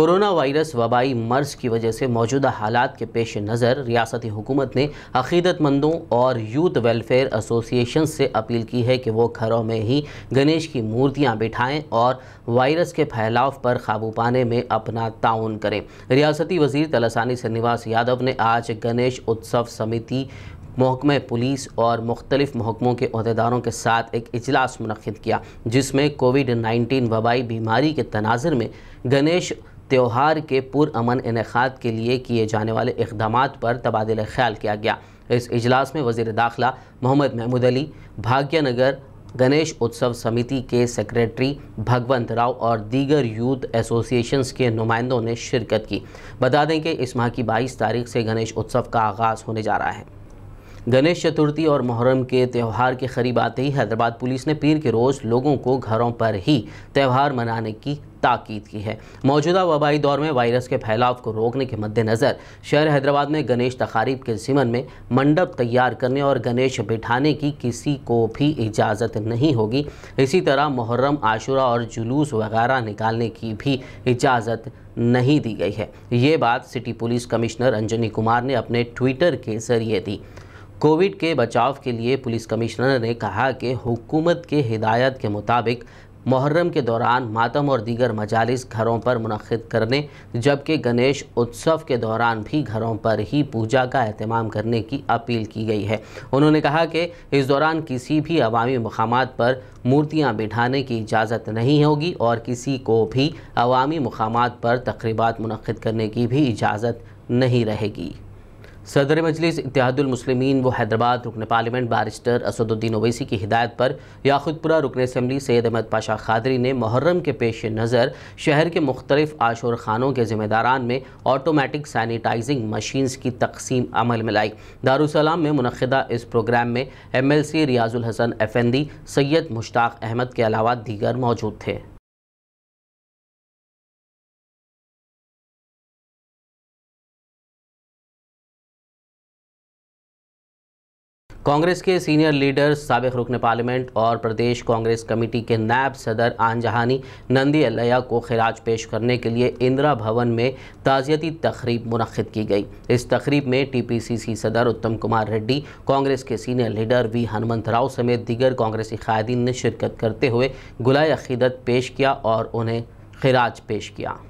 corona virus वबाई मर्ज की वजह से मौजूदा हालात के पेश नज़र रियासती हुकूमत ने अकीदतमंदों और यूथ वेलफेयर एसोसिएशन से अपील की है कि वो घरों में ही गणेश की मूर्तियाँ बिठाएँ और वायरस के फैलाव पर काबू पाने में अपना ताउन करें रियासती वजीर तलसानी श्रीनिवास यादव ने आज गणेश उत्सव समिति महकमे पुलिस और मुख्तलिफ महकमों के अहदेदारों के साथ एक इजलास मनद किया जिसमें कोविड नाइन्टीन वबाई बीमारी के तनाजर में गणेश त्यौहार के पुरान इनका के लिए किए जाने वाले इकदाम पर तबादला ख्याल किया गया इस इजलास में वजीर दाखिला मोहम्मद महमूद अली भाग्यनगर गणेश उत्सव समिति के सेक्रेटरी भगवंत राव और दीगर यूथ एसोसिएशंस के नुमाइंदों ने शिरकत की बता दें कि इस माह की 22 तारीख से गणेश उत्सव का आगाज़ होने जा रहा है गणेश चतुर्थी और मुहर्रम के त्यौहार के करीब आते ही हैदराबाद पुलिस ने पीर के रोज़ लोगों को घरों पर ही त्यौहार मनाने की ताकीद की है मौजूदा वबाई दौर में वायरस के फैलाव को रोकने के मद्देनज़र शहर हैदराबाद में गणेश तकारीब के ज़िमन में मंडप तैयार करने और गणेश बिठाने की किसी को भी इजाज़त नहीं होगी इसी तरह मुहर्रम आशुरा और जुलूस वगैरह निकालने की भी इजाज़त नहीं दी गई है ये बात city police commissioner Anjani Kumar ने अपने ट्विटर के ज़रिए दी कोविड के बचाव के लिए पुलिस कमिश्नर ने कहा कि हुकूमत के हिदायत के मुताबिक मुहर्रम के दौरान मातम और दीगर मजालिस घरों पर मनद करने जबकि गणेश उत्सव के दौरान भी घरों पर ही पूजा का अहतमाम करने की अपील की गई है उन्होंने कहा कि इस दौरान किसी भी अवामी मकाम पर मूर्तियाँ बिठाने की इजाज़त नहीं होगी और किसी को भी अवामी मकाम पर तकरीबा मनद करने की भी इजाज़त नहीं रहेगी सदर मजलिस इतिहादुलमसलिमिन व हैदराबाद रुकन पार्लियामेंट बारिस्टर असदुद्दीन ओवैसी की हिदायत पर याखुदपुरा रुकन असम्बली सैद अहमद पाशा खादरी ने मुहर्रम के पेश नज़र शहर के मुख्तलिफ आशोर खानों के ज़िम्मेदारान में ऑटोमेटिक सैनिटाइजिंग मशीन्स की तकसीम अमल में लाई दारूसलाम में मनदा इस प्रोग्राम में M L C Riyazul Hasan Effendi Syed Mushtaq Ahmed के अलावा दीगर मौजूद थे कांग्रेस के सीनियर लीडर सबक रुकन पार्लियामेंट और प्रदेश कांग्रेस कमेटी के नायब सदर आनजहानी नंदी अलैया को खराज पेश करने के लिए इंदिरा भवन में ताज़ियती तकरीब मनद की गई इस तकरीब में टी पी सी सी सदर उत्तम कुमार रेड्डी कांग्रेस के senior leader V Hanumantha Rao समेत दीगर कांग्रेसी कायदीन ने शिरकत करते हुए गुलाय अकीदत पेश किया और उन्हें खराज पेश किया